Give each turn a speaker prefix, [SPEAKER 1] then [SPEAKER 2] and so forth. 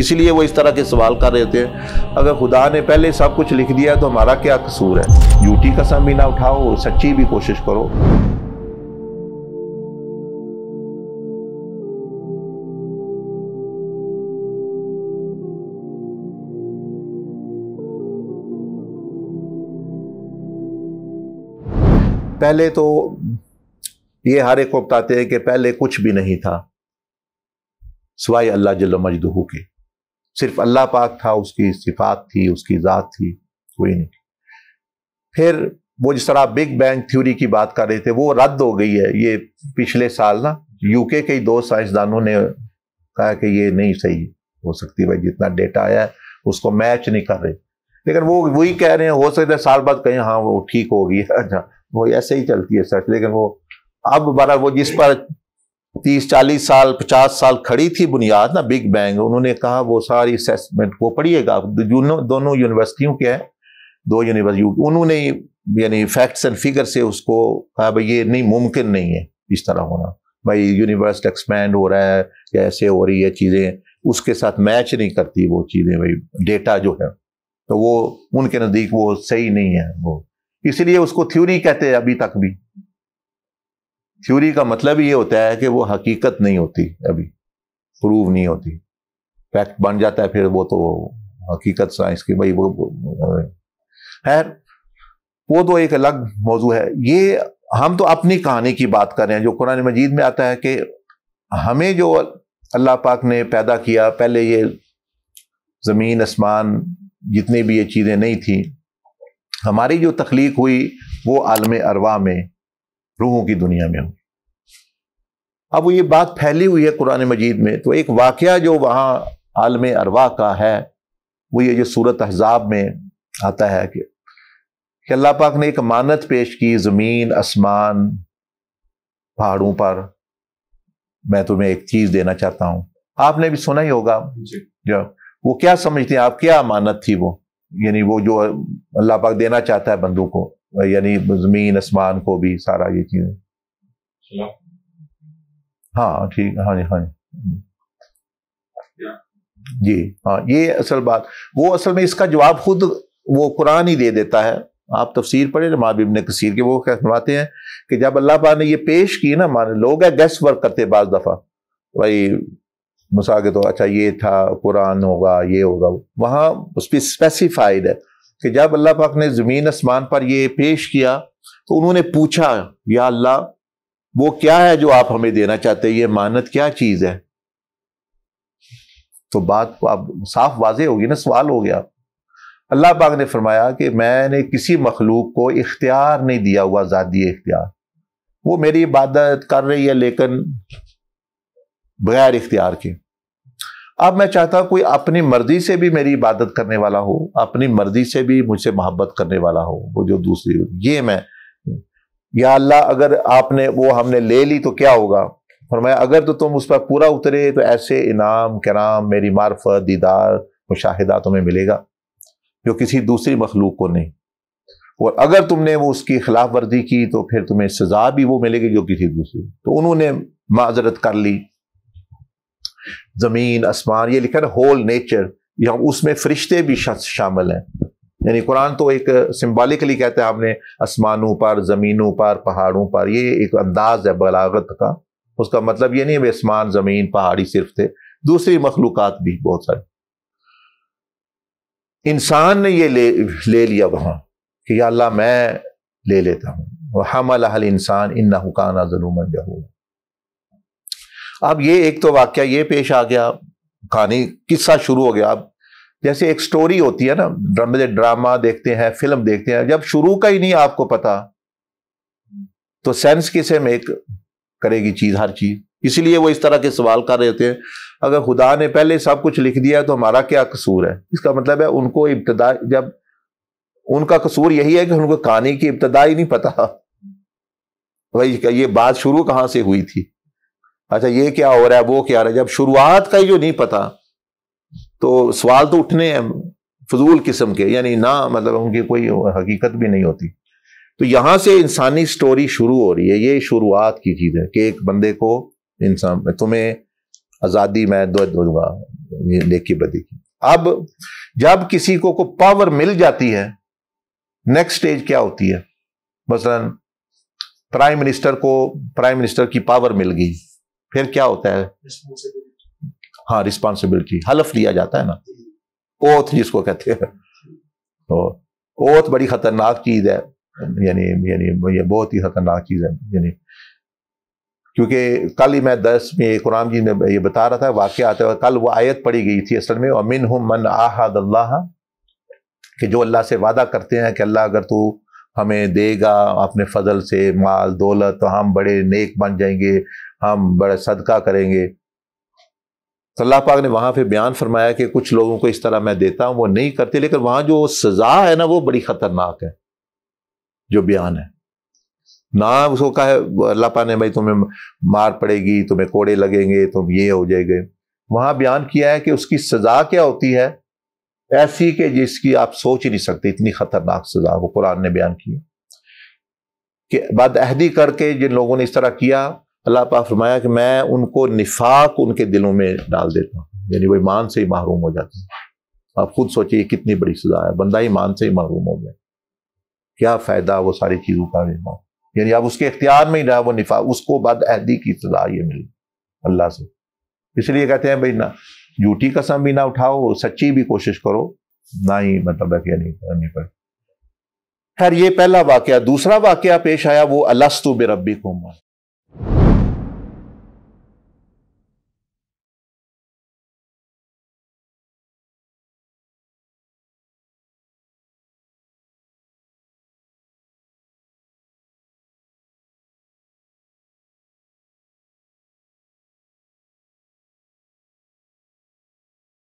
[SPEAKER 1] इसलिए वो इस तरह के सवाल कर रहे थे अगर खुदा ने पहले सब कुछ लिख दिया तो हमारा क्या कसूर है यूटी कसम भी ना उठाओ सच्ची भी कोशिश करो पहले तो ये हर एक को बताते हैं कि पहले कुछ भी नहीं था सिवाय अल्लाह जल्ला मजदहू के सिर्फ अल्लाह पाक था उसकी सिफात थी उसकी ज़ात थी कोई नहीं फिर वो जिस तरह बिग बैंग थ्योरी की बात कर रहे थे वो रद्द हो गई है ये पिछले साल ना यूके के दो साइंसदानों ने कहा कि ये नहीं सही हो सकती भाई जितना डेटा आया है उसको मैच नहीं कर रहे लेकिन वो वही कह रहे हैं हो सकता है साल बाद कहें हाँ वो ठीक हो गई है वो ऐसे ही चलती है सच लेकिन वो अब बारा वो जिस पर तीस चालीस साल पचास साल खड़ी थी बुनियाद ना बिग बैंग उन्होंने कहा वो सारी असेसमेंट को पढ़िएगा दोनों यूनिवर्सिटियों के हैं दो यूनिवर्सिटी उन्होंने यानी फैक्ट्स एंड फिगर से उसको कहा भाई ये नहीं मुमकिन नहीं है इस तरह होना भाई यूनिवर्स एक्सपैंड हो रहा है या ऐसे हो रही है चीज़ें उसके साथ मैच नहीं करती वो चीज़ें भाई डेटा जो है तो वो उनके नज़दीक वो सही नहीं है वो इसलिए उसको थ्योरी कहते हैं अभी तक भी थ्योरी का मतलब ये होता है कि वो हकीकत नहीं होती अभी प्रूव नहीं होती फैक्ट बन जाता है फिर वो तो हकीकत साइंस की भाई वो खैर वो तो एक अलग मौजू है ये हम तो अपनी कहानी की बात कर रहे हैं जो कुरान मजीद में आता है कि हमें जो अल्लाह पाक ने पैदा किया पहले ये ज़मीन आसमान जितनी भी ये चीज़ें नहीं थी हमारी जो तख्लीक हुई वो आलम अरवा में रूहों की दुनिया में हूं अब वो ये बात फैली हुई है कुरान मजीद में तो एक वाक्य जो वहां आलम अरवा का है वो ये जो सूरत अहजाब में आता है कि, कि अल्लाह पाक ने एक अमानत पेश की ज़मीन आसमान पहाड़ों पर मैं तुम्हें एक चीज़ देना चाहता हूं आपने भी सुना ही होगा जो वो क्या समझते हैं आप क्या अमानत थी वो यानी वो जो अल्लाह पाक देना चाहता है बंदू को यानी जमीन आसमान को भी सारा ये चीजें हाँ ठीक हाँ जी हाँ जी जी हाँ ये असल बात वो असल में इसका जवाब खुद वो कुरान ही दे देता है आप तफसीर पढ़े माबिब ने कसीर के वो क्या फरमाते हैं कि जब अल्लाह पा ने ये पेश की ना माने लोग है गेस्ट वर्क करते बाज दफ़ा भाई मुसा के तो अच्छा ये था कुरान होगा ये होगा वहां उस पर स्पेसिफाइड है कि जब अल्लाह पाक ने ज़मीन आसमान पर यह पेश किया तो उन्होंने पूछा या अल्लाह वो क्या है जो आप हमें देना चाहते हैं ये मानत क्या चीज़ है तो बात अब साफ वाजे होगी ना सवाल हो गया अल्लाह पाक ने फरमाया कि मैंने किसी मखलूक को इख्तियार नहीं दिया हुआ आजादी इख्तियार वो मेरी इबादत कर रही है लेकिन बगैर इख्तियार के अब मैं चाहता हूँ कोई अपनी मर्जी से भी मेरी इबादत करने वाला हो अपनी मर्जी से भी मुझसे मोहब्बत करने वाला हो वो जो दूसरी हो ये मैं या अल्लाह अगर आपने वो हमने ले ली तो क्या होगा और मैं अगर तो तुम उस पर पूरा उतरे तो ऐसे इनाम कराम मेरी मार्फत दीदार मुशाहिदा तुम्हें मिलेगा जो किसी दूसरी मखलूक को नहीं और अगर तुमने वो उसकी खिलाफ वर्जी की तो फिर तुम्हें सजा भी वो मिलेगी जो किसी दूसरी तो उन्होंने माजरत कर ली ज़मीन आसमान ये लिखा ना होल नेचर या उसमें फरिश्ते भी शामिल हैं यानी कुरान तो एक सिम्बालिकली कहते हैं आपने आसमानों पर ज़मीनों पर पहाड़ों पर ये एक अंदाज है बलागत का उसका मतलब ये नहीं है आसमान ज़मीन पहाड़ी सिर्फ थे दूसरी मखलूक भी बहुत सारी इंसान ने ये ले, ले लिया वहाँ कि अल्लाह मैं ले लेता हूँ हम अल इंसान इन्ना हुकाना जनूमन जहूँ अब ये एक तो वाक्य ये पेश आ गया कहानी किस्सा शुरू हो गया अब जैसे एक स्टोरी होती है ना ड्रामे ड्रामा देखते हैं फिल्म देखते हैं जब शुरू का ही नहीं आपको पता तो सेंस किसे मेक करेगी चीज हर चीज इसलिए वो इस तरह के सवाल कर रहे होते हैं अगर खुदा ने पहले सब कुछ लिख दिया है तो हमारा क्या कसूर है इसका मतलब है उनको इब्तदा जब उनका कसूर यही है कि उनको कहानी की इब्तदा ही नहीं पता भाई ये बात शुरू कहाँ से हुई थी अच्छा ये क्या हो रहा है वो क्या रहा है जब शुरुआत का ही जो नहीं पता तो सवाल तो उठने हैं फजूल किस्म के यानी ना मतलब उनकी कोई हकीकत भी नहीं होती तो यहां से इंसानी स्टोरी शुरू हो रही है ये शुरुआत की चीज़ है कि एक बंदे को इंसान तुम्हें आज़ादी मैं दूंगा नेकी बदी की अब जब किसी को को पावर मिल जाती है नेक्स्ट स्टेज क्या होती है मसलन प्राइम मिनिस्टर को प्राइम मिनिस्टर की पावर मिल गई फिर क्या होता है हाँ रिस्पॉन्सिबिलिटी हलफ लिया जाता है ना ओथ जिसको कहते हैं तो ओथ बड़ी खतरनाक चीज है यानी यानी ये बहुत ही खतरनाक चीज है यानी क्योंकि कल ही मैं दस में कुरान जी ने ये बता रहा था वाक्य आते तो हुए कल वो आयत पड़ी गई थी असल में और मिन मन आहद अल्लाह कि जो अल्लाह से वादा करते हैं कि अल्लाह अगर तू हमें देगा अपने फजल से माल दौलत तो हम बड़े नेक बन जाएंगे हम बड़ा सदका करेंगे तो अल्लाह पाक ने वहां पे बयान फरमाया कि कुछ लोगों को इस तरह मैं देता हूँ वो नहीं करते लेकिन वहां जो सज़ा है ना वो बड़ी ख़तरनाक है जो बयान है ना उसको कहा अल्लाह पाक ने भाई तुम्हें मार पड़ेगी तुम्हें कोड़े लगेंगे तुम ये हो जाएंगे वहां बयान किया है कि उसकी सज़ा क्या होती है ऐसी कि जिसकी आप सोच ही नहीं सकते इतनी ख़तरनाक सज़ा वो कुरान ने बयान किया कि बदअहदी करके जिन लोगों ने इस तरह किया अल्लाह पा फरमाया कि मैं उनको निफाक उनके दिलों में डाल देता हूँ यानी वो ईमान से ही महरूम हो जाते हैं आप खुद सोचिए कितनी बड़ी सजा है बंदा ईमान से ही महरूम हो गया क्या फ़ायदा वो सारी चीज़ों का रहना यानी आप उसके इख्तियार में ही रहा वो निफा उसको अहदी की सजा ये मिली अल्लाह से इसलिए कहते हैं भाई ना झूठी कसम भी ना उठाओ सच्ची भी कोशिश करो ना ही मतलब है नहीं खैर ये पहला वाक्य दूसरा वाक्य पेश आया वो अलस्तु बे रबी मा